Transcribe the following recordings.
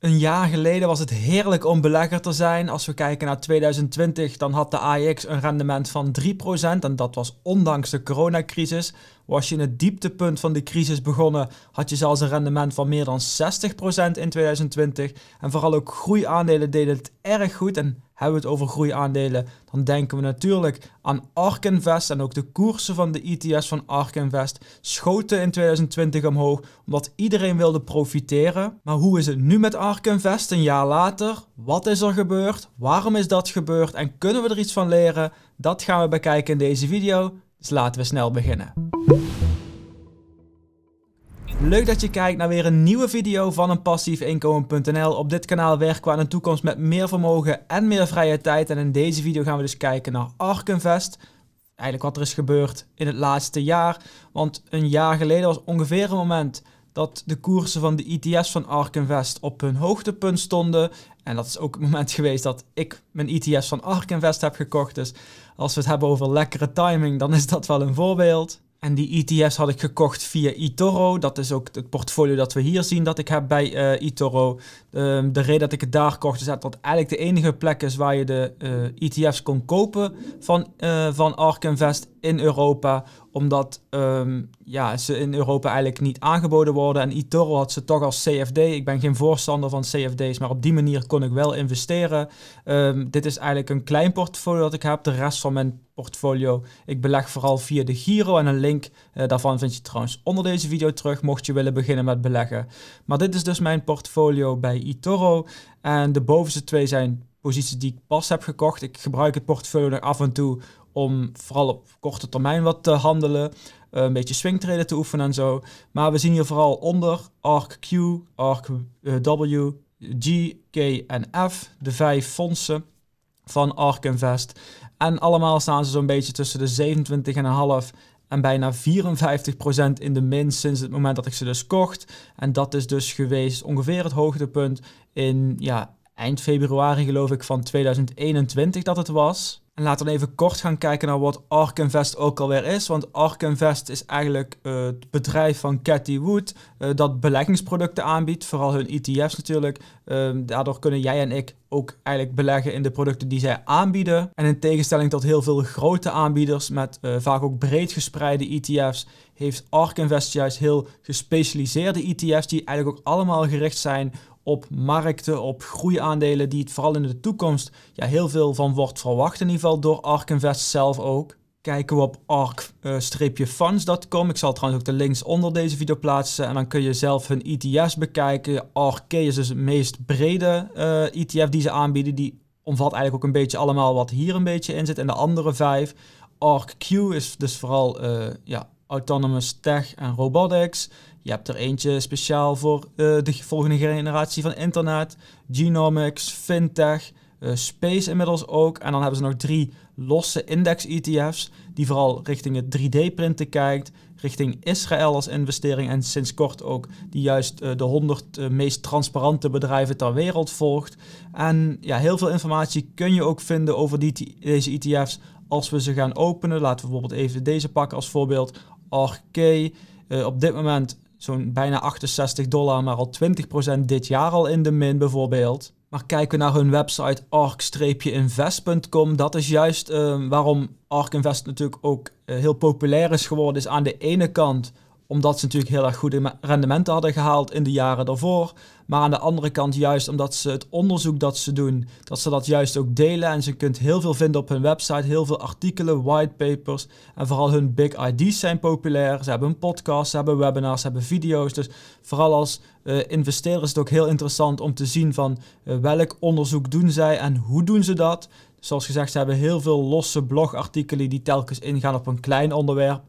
Een jaar geleden was het heerlijk om belegger te zijn. Als we kijken naar 2020, dan had de AX een rendement van 3% en dat was ondanks de coronacrisis. Was je in het dieptepunt van de crisis begonnen, had je zelfs een rendement van meer dan 60% in 2020. En vooral ook groeiaandelen deden het erg goed. En hebben we het over groeiaandelen, dan denken we natuurlijk aan ARK Invest. En ook de koersen van de ETS van ARK Invest schoten in 2020 omhoog, omdat iedereen wilde profiteren. Maar hoe is het nu met ARK Invest een jaar later? Wat is er gebeurd? Waarom is dat gebeurd? En kunnen we er iets van leren? Dat gaan we bekijken in deze video. Dus laten we snel beginnen. Leuk dat je kijkt naar weer een nieuwe video van een passiefinkomen.nl. Op dit kanaal werken we aan een toekomst met meer vermogen en meer vrije tijd. En in deze video gaan we dus kijken naar Ark Eigenlijk wat er is gebeurd in het laatste jaar. Want een jaar geleden was ongeveer het moment dat de koersen van de ETF's van Ark op hun hoogtepunt stonden. En dat is ook het moment geweest dat ik mijn ETF's van Ark heb gekocht. Dus als we het hebben over lekkere timing, dan is dat wel een voorbeeld. En die ETF's had ik gekocht via eToro. Dat is ook het portfolio dat we hier zien dat ik heb bij uh, eToro. Ehm, de reden dat ik het daar kocht is dat dat eigenlijk de enige plek is waar je de ETF's eh, e kon kopen van, uh, van ARK Invest in Europa omdat ehm, ja, ze in Europa eigenlijk niet aangeboden worden. En eToro had ze toch als CFD. Ik ben geen voorstander van CFD's, maar op die manier kon ik wel investeren. Ehm, dit is eigenlijk een klein portfolio dat ik heb. De rest van mijn portfolio. Ik beleg vooral via de Giro en een link eh, daarvan vind je trouwens onder deze video terug, mocht je willen beginnen met beleggen. Maar dit is dus mijn portfolio bij eToro en de bovenste twee zijn posities die ik pas heb gekocht. Ik gebruik het portfolio nog af en toe om vooral op korte termijn wat te handelen. Eh, een beetje swingtraden te oefenen en zo. Maar we zien hier vooral onder ARC-Q, ARC-W, eh, G, K en F, de vijf fondsen van ARK Invest. En allemaal staan ze zo'n beetje tussen de 27,5 en bijna 54% in de min sinds het moment dat ik ze dus kocht. En dat is dus geweest ongeveer het hoogtepunt in ja, eind februari geloof ik van 2021 dat het was. En laten we even kort gaan kijken naar wat Ark Invest ook alweer is. Want Ark Invest is eigenlijk eh, het bedrijf van Cathy Wood eh, dat beleggingsproducten aanbiedt, vooral hun ETF's natuurlijk. Eh, daardoor kunnen jij en ik ook eigenlijk beleggen in de producten die zij aanbieden. En in tegenstelling tot heel veel grote aanbieders met vaak ook breed gespreide ETF's, heeft Ark Invest juist heel gespecialiseerde ETF's die eigenlijk ook allemaal gericht zijn op markten, op groeiaandelen die het vooral in de toekomst ja, heel veel van wordt verwacht. In ieder geval door ARK Invest zelf ook. Kijken we op ark-funds.com. Ik zal trouwens ook de links onder deze video plaatsen. En dan kun je zelf hun ETF's bekijken. ARK is dus het meest brede uh, eh, ETF die ze aanbieden. Die omvat eigenlijk ook een beetje allemaal wat hier een beetje in zit. En de andere vijf. ARK Q is dus vooral eh, ja, autonomous tech en robotics. Je hebt er eentje speciaal voor eh, de volgende generatie van internet, genomics, fintech, eh, space inmiddels ook. En dan hebben ze nog drie losse index-ETF's, die vooral richting het 3D-printen kijkt, richting Israël als investering en sinds kort ook die juist eh, de 100 meest transparante bedrijven ter wereld volgt. En ja, heel veel informatie kun je ook vinden over die, deze ETF's als we ze gaan openen. Laten we bijvoorbeeld even deze pakken als voorbeeld, ARK. op dit moment zo'n bijna 68 dollar, maar al 20% dit jaar al in de min bijvoorbeeld. Maar kijken naar hun website ark-invest.com, dat is juist ehm, waarom Ark Invest natuurlijk ook eh, heel populair is geworden. Is aan de ene kant omdat ze natuurlijk heel erg goede rendementen hadden gehaald in de jaren daarvoor. Maar aan de andere kant juist omdat ze het onderzoek dat ze doen, dat ze dat juist ook delen. En ze kunt heel veel vinden op hun website, heel veel artikelen, whitepapers. En vooral hun big ID's zijn populair. Ze hebben een podcast, ze hebben webinars, ze hebben video's. Dus vooral als uh, eh, investeerder is het ook heel interessant om te zien van eh, welk onderzoek doen zij en hoe doen ze dat. Zoals gezegd, ze hebben heel veel losse blogartikelen die telkens ingaan op een klein onderwerp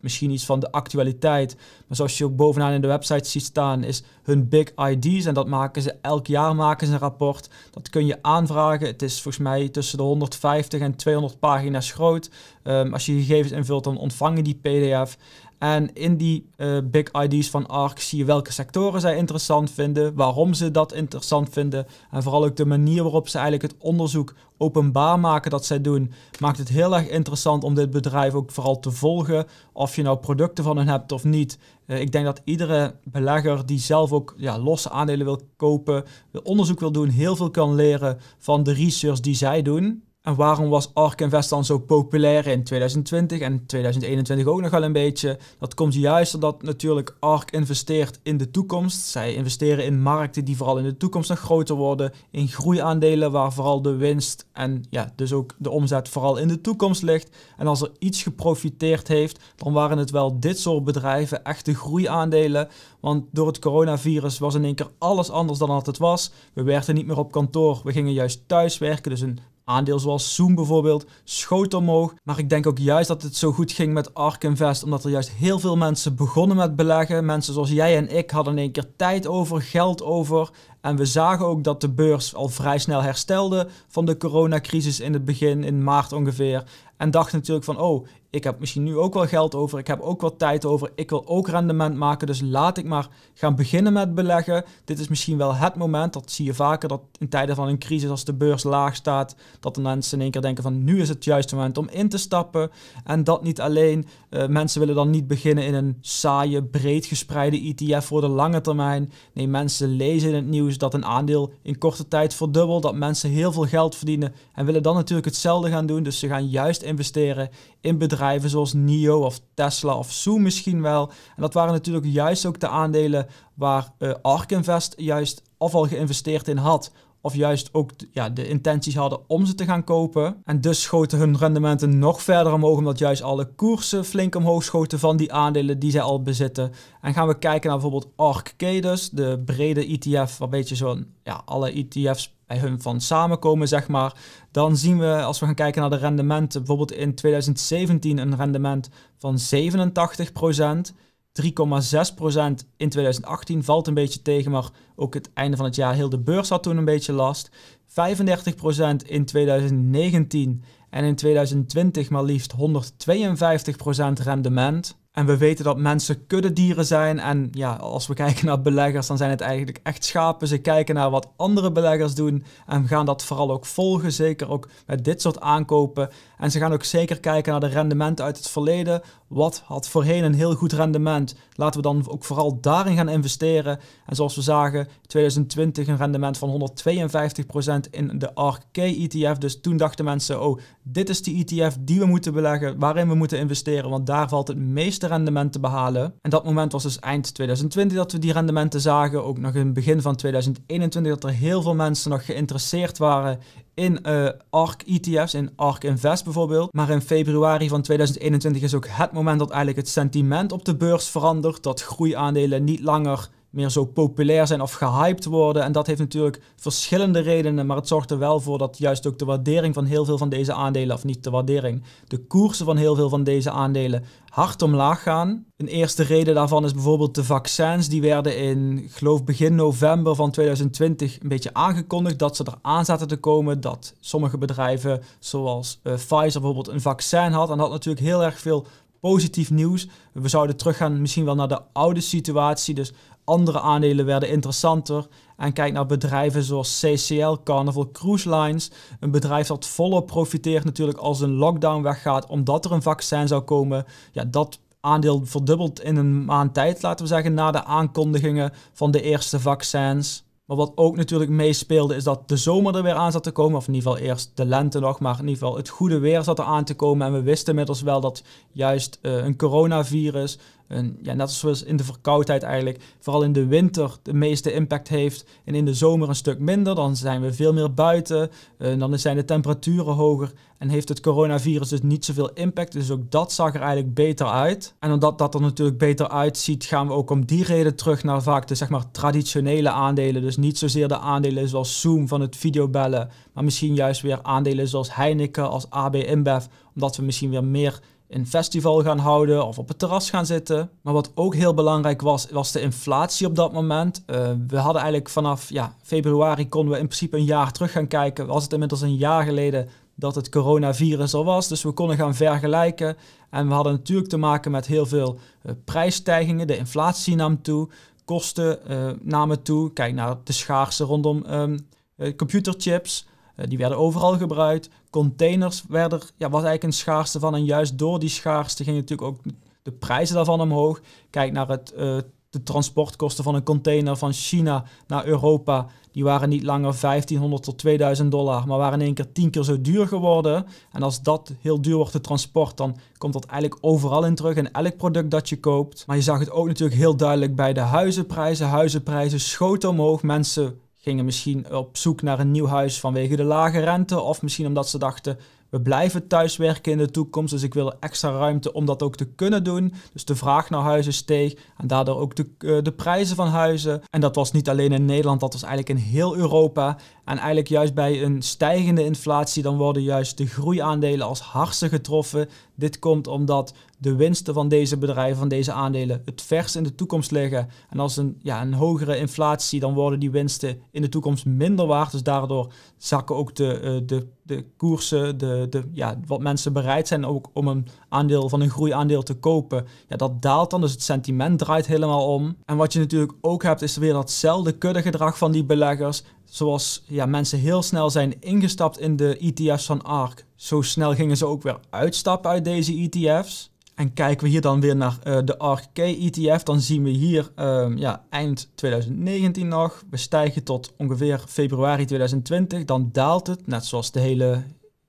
misschien iets van de actualiteit. Maar zoals je ook bovenaan in de website ziet staan, is hun big ID's. En dat maken ze elk jaar maken ze een rapport. Dat kun je aanvragen. Het is volgens mij tussen de 150 en 200 pagina's groot. Um, als je gegevens invult, dan ontvang je die PDF. En in die eh, big ID's van ARC zie je welke sectoren zij interessant vinden, waarom ze dat interessant vinden. En vooral ook de manier waarop ze eigenlijk het onderzoek openbaar maken dat zij doen, maakt het heel erg interessant om dit bedrijf ook vooral te volgen. Of je nou producten van hen hebt of niet. Eh, ik denk dat iedere belegger die zelf ook ja, losse aandelen wil kopen, onderzoek wil doen, heel veel kan leren van de research die zij doen. En waarom was ARK Invest dan zo populair in 2020 en 2021 ook nog wel een beetje? Dat komt juist omdat natuurlijk ARK investeert in de toekomst. Zij investeren in markten die vooral in de toekomst nog groter worden, in groeiaandelen waar vooral de winst en ja, dus ook de omzet vooral in de toekomst ligt. En als er iets geprofiteerd heeft, dan waren het wel dit soort bedrijven, echte groeiaandelen. Want door het coronavirus was in één keer alles anders dan altijd het was. We werkten niet meer op kantoor, we gingen juist thuis werken, dus een aandeel zoals Zoom bijvoorbeeld schoot omhoog. Maar ik denk ook juist dat het zo goed ging met ARK Invest, omdat er juist heel veel mensen begonnen met beleggen. Mensen zoals jij en ik hadden in één keer tijd over, geld over. En we zagen ook dat de beurs al vrij snel herstelde van de coronacrisis in het begin, in maart ongeveer. En dachten natuurlijk van, oh, ik heb misschien nu ook wel geld over, ik heb ook wat tijd over, ik wil ook rendement maken, dus laat ik maar gaan beginnen met beleggen. Dit is misschien wel het moment, dat zie je vaker, dat in tijden van een crisis als de beurs laag staat, dat de mensen in één keer denken van nu is het juiste moment om in te stappen. En dat niet alleen, eh, mensen willen dan niet beginnen in een saaie, breed gespreide ETF voor de lange termijn. Nee, mensen lezen in het nieuws dat een aandeel in korte tijd verdubbelt, dat mensen heel veel geld verdienen en willen dan natuurlijk hetzelfde gaan doen. Dus ze gaan juist investeren in bedrijven bedrijven zoals NIO of Tesla of Zoom misschien wel. En dat waren natuurlijk juist ook de aandelen waar uh, Ark Invest juist afval geïnvesteerd in had of juist ook ja, de intenties hadden om ze te gaan kopen. En dus schoten hun rendementen nog verder omhoog, omdat juist alle koersen flink omhoog schoten van die aandelen die zij al bezitten. En gaan we kijken naar bijvoorbeeld Arcades de brede ETF, waar beetje zo'n ja, alle ETF's bij hun van samenkomen, zeg maar. Dan zien we, als we gaan kijken naar de rendementen, bijvoorbeeld in 2017 een rendement van 87%. 3,6% in 2018 valt een beetje tegen, maar ook het einde van het jaar heel de beurs had toen een beetje last. 35% in 2019 en in 2020 maar liefst 152% rendement. En we weten dat mensen kuddedieren zijn. En ja, als we kijken naar beleggers, dan zijn het eigenlijk echt schapen. Ze kijken naar wat andere beleggers doen. En gaan dat vooral ook volgen. Zeker ook met dit soort aankopen. En ze gaan ook zeker kijken naar de rendementen uit het verleden. Wat had voorheen een heel goed rendement? Laten we dan ook vooral daarin gaan investeren. En zoals we zagen, 2020 een rendement van 152% in de ARK-ETF. Dus toen dachten mensen, oh, dit is de ETF die we moeten beleggen, waarin we moeten investeren, want daar valt het meeste rendement te behalen. En dat moment was dus eind 2020 dat we die rendementen zagen. Ook nog in het begin van 2021 dat er heel veel mensen nog geïnteresseerd waren in uh, eh, ARK ETF's, in ARK Invest bijvoorbeeld. Maar in februari van 2021 is ook het moment dat eigenlijk het sentiment op de beurs verandert. Dat groeiaandelen niet langer meer zo populair zijn of gehyped worden. En dat heeft natuurlijk verschillende redenen, maar het zorgt er wel voor dat juist ook de waardering van heel veel van deze aandelen, of niet de waardering, de koersen van heel veel van deze aandelen hard omlaag gaan. Een eerste reden daarvan is bijvoorbeeld de vaccins. Die werden in, geloof begin november van 2020 een beetje aangekondigd dat ze eraan zaten te komen. Dat sommige bedrijven, zoals eh, Pfizer bijvoorbeeld, een vaccin had. En dat had natuurlijk heel erg veel positief nieuws. We zouden teruggaan misschien wel naar de oude situatie. Dus andere aandelen werden interessanter en kijk naar bedrijven zoals CCL, Carnival Cruise Lines. Een bedrijf dat volop profiteert natuurlijk als een lockdown weggaat omdat er een vaccin zou komen. Ja, dat aandeel verdubbelt in een maand tijd, laten we zeggen, na de aankondigingen van de eerste vaccins. Maar wat ook natuurlijk meespeelde is dat de zomer er weer aan zat te komen. Of in ieder geval eerst de lente nog, maar in ieder geval het goede weer zat er aan te komen. En we wisten inmiddels wel dat juist eh, een coronavirus en ja, net zoals in de verkoudheid eigenlijk, vooral in de winter de meeste impact heeft. En in de zomer een stuk minder, dan zijn we veel meer buiten. Eh, dan zijn de temperaturen hoger en heeft het coronavirus dus niet zoveel impact. Dus ook dat zag er eigenlijk beter uit. En omdat dat er natuurlijk beter uitziet, gaan we ook om die reden terug naar vaak de zeg maar, traditionele aandelen. Dus niet zozeer de aandelen zoals Zoom van het videobellen, maar misschien juist weer aandelen zoals Heineken, als AB InBev. Omdat we misschien weer meer een festival gaan houden of op het terras gaan zitten. Maar wat ook heel belangrijk was, was de inflatie op dat moment. Eh, we hadden eigenlijk vanaf ja, februari konden we in principe een jaar terug gaan kijken. Was het inmiddels een jaar geleden dat het coronavirus er was. Dus we konden gaan vergelijken. En we hadden natuurlijk te maken met heel veel eh, prijsstijgingen. De inflatie nam toe, kosten eh, namen toe. Kijk naar de schaarste rondom ehm, computerchips. Eh, die werden overal gebruikt. Containers werden, ja, was eigenlijk een schaarste van. En juist door die schaarste gingen natuurlijk ook de prijzen daarvan omhoog. Kijk naar het, eh, de transportkosten van een container van China naar Europa. Die waren niet langer 1500 tot 2000 dollar, maar waren in één keer tien keer zo duur geworden. En als dat heel duur wordt, te transport, dan komt dat eigenlijk overal in terug in elk product dat je koopt. Maar je zag het ook natuurlijk heel duidelijk bij de huizenprijzen. Huizenprijzen schoten omhoog. Mensen gingen misschien op zoek naar een nieuw huis vanwege de lage rente. Of misschien omdat ze dachten, we blijven thuiswerken in de toekomst, dus ik wil extra ruimte om dat ook te kunnen doen. Dus de vraag naar huizen steeg en daardoor ook de, eh, de prijzen van huizen. En dat was niet alleen in Nederland, dat was eigenlijk in heel Europa. En eigenlijk juist bij een stijgende inflatie, dan worden juist de groeiaandelen als hardste getroffen. Dit komt omdat de winsten van deze bedrijven, van deze aandelen, het vers in de toekomst liggen. En als een, ja, een hogere inflatie, dan worden die winsten in de toekomst minder waard. Dus daardoor zakken ook de, eh, de, de koersen, de, de, ja, wat mensen bereid zijn ook om een aandeel van een groeiaandeel te kopen. Ja, dat daalt dan, dus het sentiment draait helemaal om. En wat je natuurlijk ook hebt, is weer datzelfde kudde gedrag van die beleggers. Zoals ja, mensen heel snel zijn ingestapt in de ETF's van ARK. Zo snel gingen ze ook weer uitstappen uit deze ETF's. En kijken we hier dan weer naar eh, de ARK ETF, dan zien we hier ehm, ja, eind 2019 nog. We stijgen tot ongeveer februari 2020. Dan daalt het, net zoals de hele,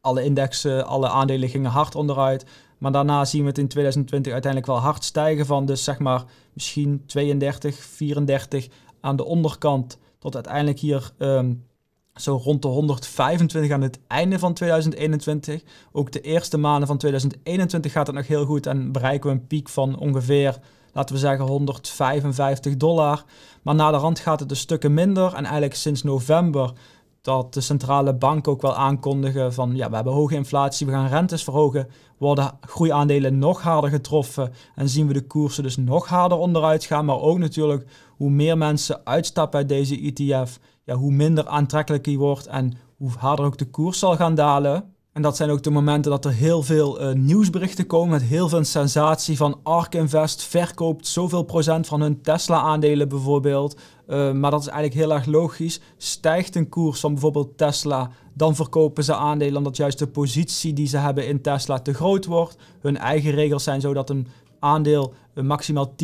alle indexen, alle aandelen gingen hard onderuit. Maar daarna zien we het in 2020 uiteindelijk wel hard stijgen van dus zeg maar misschien 32, 34 aan de onderkant. Tot uiteindelijk hier ehm, zo rond de 125 aan het einde van 2021. Ook de eerste maanden van 2021 gaat het nog heel goed en bereiken we een piek van ongeveer, laten we zeggen, 155 dollar. Maar na de rand gaat het een stukken minder en eigenlijk sinds november dat de centrale bank ook wel aankondigen van ja, we hebben hoge inflatie, we gaan rentes verhogen, worden groeiaandelen nog harder getroffen en zien we de koersen dus nog harder onderuit gaan. Maar ook natuurlijk hoe meer mensen uitstappen uit deze ETF, hoe minder aantrekkelijk hij wordt en hoe harder ook de koers zal gaan dalen. En dat zijn ook de momenten dat er heel veel eh, nieuwsberichten komen met heel veel sensatie van ARK Invest verkoopt zoveel procent van hun Tesla-aandelen bijvoorbeeld. Eh, maar dat is eigenlijk heel erg logisch. Stijgt een koers van bijvoorbeeld Tesla, dan verkopen ze aandelen omdat juist de positie die ze hebben in Tesla te groot wordt. Hun eigen regels zijn zo dat een aandeel eh, maximaal 10%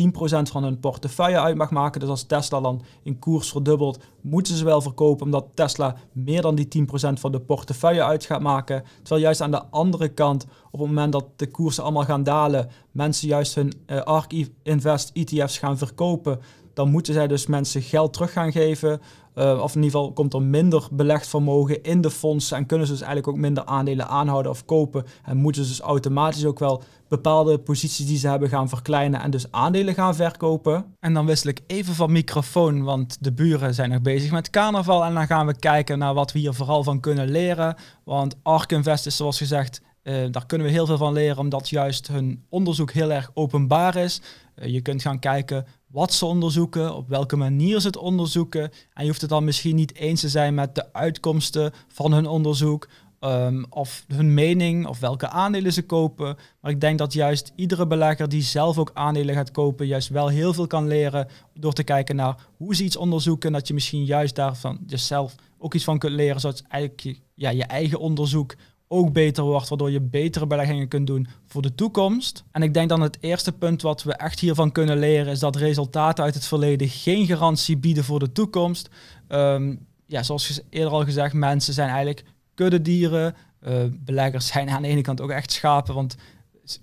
van hun portefeuille uit mag maken. Dus als Tesla dan in koers verdubbelt, moeten ze wel verkopen omdat Tesla meer dan die 10% van de portefeuille uit gaat maken. Terwijl juist aan de andere kant, op het moment dat de koersen allemaal gaan dalen, mensen juist hun uh, ARK Invest ETF's gaan verkopen, dan moeten zij dus mensen geld terug gaan geven. Eh, of in ieder geval komt er minder belegd vermogen in de fondsen en kunnen ze dus eigenlijk ook minder aandelen aanhouden of kopen. En moeten ze dus automatisch ook wel bepaalde posities die ze hebben gaan verkleinen en dus aandelen gaan verkopen. En dan wissel ik even van microfoon, want de buren zijn nog bezig met carnaval. En dan gaan we kijken naar wat we hier vooral van kunnen leren. Want Ark Invest is zoals gezegd eh, daar kunnen we heel veel van leren, omdat juist hun onderzoek heel erg openbaar is. Eh, je kunt gaan kijken wat ze onderzoeken, op welke manier ze het onderzoeken. En je hoeft het dan misschien niet eens te zijn met de uitkomsten van hun onderzoek. Ehm, of hun mening of welke aandelen ze kopen. Maar ik denk dat juist iedere belegger die zelf ook aandelen gaat kopen, juist wel heel veel kan leren door te kijken naar hoe ze iets onderzoeken. Dat je misschien juist daarvan jezelf ook iets van kunt leren, zoals eigenlijk ja, je eigen onderzoek ook beter wordt, waardoor je betere beleggingen kunt doen voor de toekomst. En ik denk dan het eerste punt wat we echt hiervan kunnen leren is dat resultaten uit het verleden geen garantie bieden voor de toekomst. Ehm, ja, zoals eerder al gezegd, mensen zijn eigenlijk kuddedieren. Uh, beleggers zijn aan de ene kant ook echt schapen, want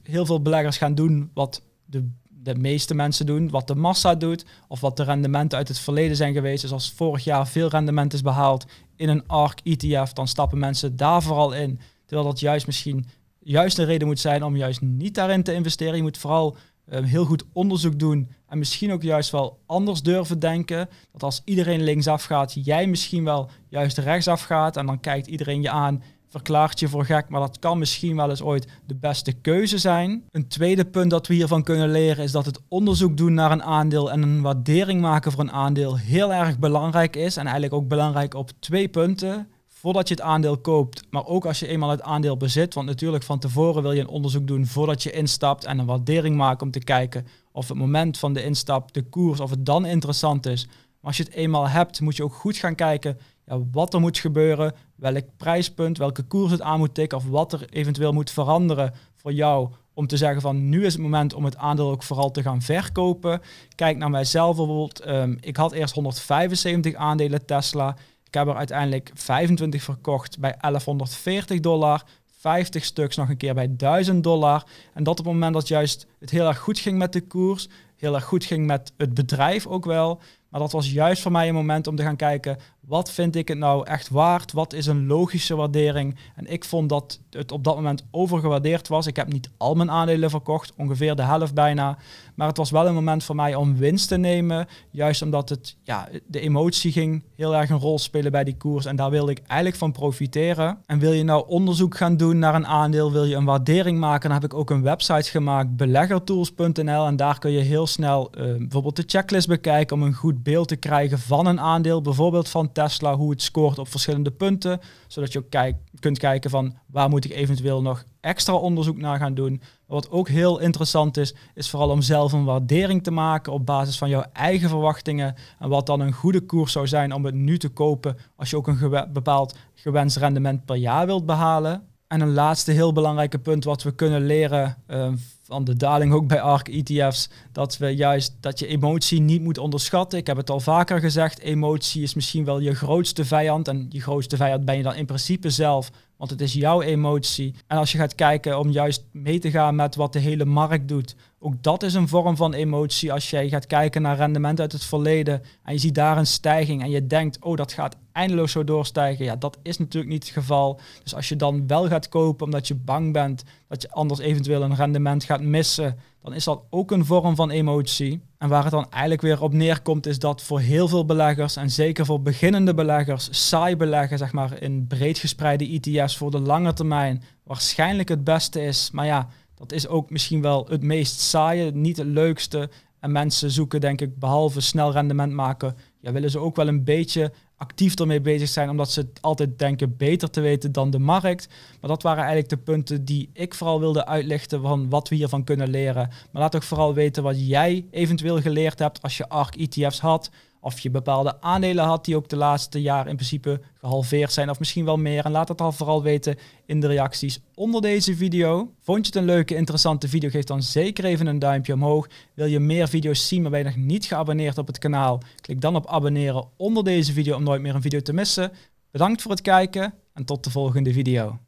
heel veel beleggers gaan doen wat de, de meeste mensen doen, wat de massa doet, of wat de rendementen uit het verleden zijn geweest. Dus als vorig jaar veel rendement is behaald in een arc ETF, dan stappen mensen daar vooral in dat dat juist misschien juist een reden moet zijn om juist niet daarin te investeren. Je moet vooral ehm, heel goed onderzoek doen en misschien ook juist wel anders durven denken. Dat als iedereen linksaf gaat, jij misschien wel juist rechtsaf gaat en dan kijkt iedereen je aan, verklaart je voor gek, maar dat kan misschien wel eens ooit de beste keuze zijn. Een tweede punt dat we hiervan kunnen leren is dat het onderzoek doen naar een aandeel en een waardering maken voor een aandeel heel erg belangrijk is en eigenlijk ook belangrijk op twee punten voordat je het aandeel koopt, maar ook als je eenmaal het aandeel bezit. Want natuurlijk van tevoren wil je een onderzoek doen voordat je instapt en een waardering maken om te kijken of het moment van de instap, de koers, of het dan interessant is. Maar als je het eenmaal hebt, moet je ook goed gaan kijken ja, wat er moet gebeuren, welk prijspunt, welke koers het aan moet tikken of wat er eventueel moet veranderen voor jou om te zeggen van nu is het moment om het aandeel ook vooral te gaan verkopen. Kijk naar mijzelf bijvoorbeeld. Ehm, ik had eerst 175 aandelen Tesla. Ik heb er uiteindelijk 25 verkocht bij 1140 dollar. 50 stuks nog een keer bij 1000 dollar. En dat op het moment dat juist het heel erg goed ging met de koers. Heel erg goed ging met het bedrijf ook wel. Maar dat was juist voor mij een moment om te gaan kijken: wat vind ik het nou echt waard? Wat is een logische waardering? En ik vond dat het op dat moment overgewaardeerd was. Ik heb niet al mijn aandelen verkocht, ongeveer de helft bijna. Maar het was wel een moment voor mij om winst te nemen. Juist omdat het, ja, de emotie ging heel erg een rol spelen bij die koers. En daar wilde ik eigenlijk van profiteren. En wil je nou onderzoek gaan doen naar een aandeel? Wil je een waardering maken? Dan heb ik ook een website gemaakt, beleggertools.nl. En daar kun je heel snel eh, bijvoorbeeld de checklist bekijken om een goed beeld te krijgen van een aandeel. Bijvoorbeeld van Tesla, hoe het scoort op verschillende punten. Zodat je ook kijk, kunt kijken van waar moet ik eventueel nog extra onderzoek naar gaan doen. wat ook heel interessant is, is vooral om zelf een waardering te maken op basis van jouw eigen verwachtingen. En wat dan een goede koers zou zijn om het nu te kopen als je ook een bepaald gewenst rendement per jaar wilt behalen. En een laatste heel belangrijke punt wat we kunnen leren ehm, van de daling ook bij ARK ETF's, dat we juist dat je emotie niet moet onderschatten. Ik heb het al vaker gezegd, emotie is misschien wel je grootste vijand en je grootste vijand ben je dan in principe zelf, want het is jouw emotie. En als je gaat kijken om juist mee te gaan met wat de hele markt doet, ook dat is een vorm van emotie als jij gaat kijken naar rendement uit het verleden en je ziet daar een stijging en je denkt, oh dat gaat eindeloos zo doorstijgen. Ja, dat is natuurlijk niet het geval. Dus als je dan wel gaat kopen omdat je bang bent dat je anders eventueel een rendement gaat missen, dan is dat ook een vorm van emotie. En waar het dan eigenlijk weer op neerkomt is dat voor heel veel beleggers en zeker voor beginnende beleggers, saai beleggen zeg maar in breed gespreide ETF's voor de lange termijn waarschijnlijk het beste is. Maar ja, dat is ook misschien wel het meest saaie, niet het leukste. En mensen zoeken, denk ik, behalve snel rendement maken, ja, willen ze ook wel een beetje actief ermee bezig zijn, omdat ze het altijd denken beter te weten dan de markt. Maar dat waren eigenlijk de punten die ik vooral wilde uitlichten van wat we hiervan kunnen leren. Maar laat ook vooral weten wat jij eventueel geleerd hebt als je arc ETF's had of je bepaalde aandelen had die ook de laatste jaren in principe gehalveerd zijn of misschien wel meer. En laat het dan vooral weten in de reacties onder deze video. Vond je het een leuke, interessante video? Geef dan zeker even een duimpje omhoog. Wil je meer video's zien maar ben je nog niet geabonneerd op het kanaal? Klik dan op abonneren onder deze video om nooit meer een video te missen. Bedankt voor het kijken en tot de volgende video.